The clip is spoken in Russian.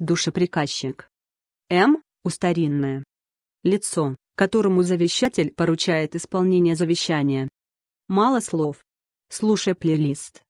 Душеприказчик. М. Устаринное. Лицо, которому завещатель поручает исполнение завещания. Мало слов. Слушай плейлист.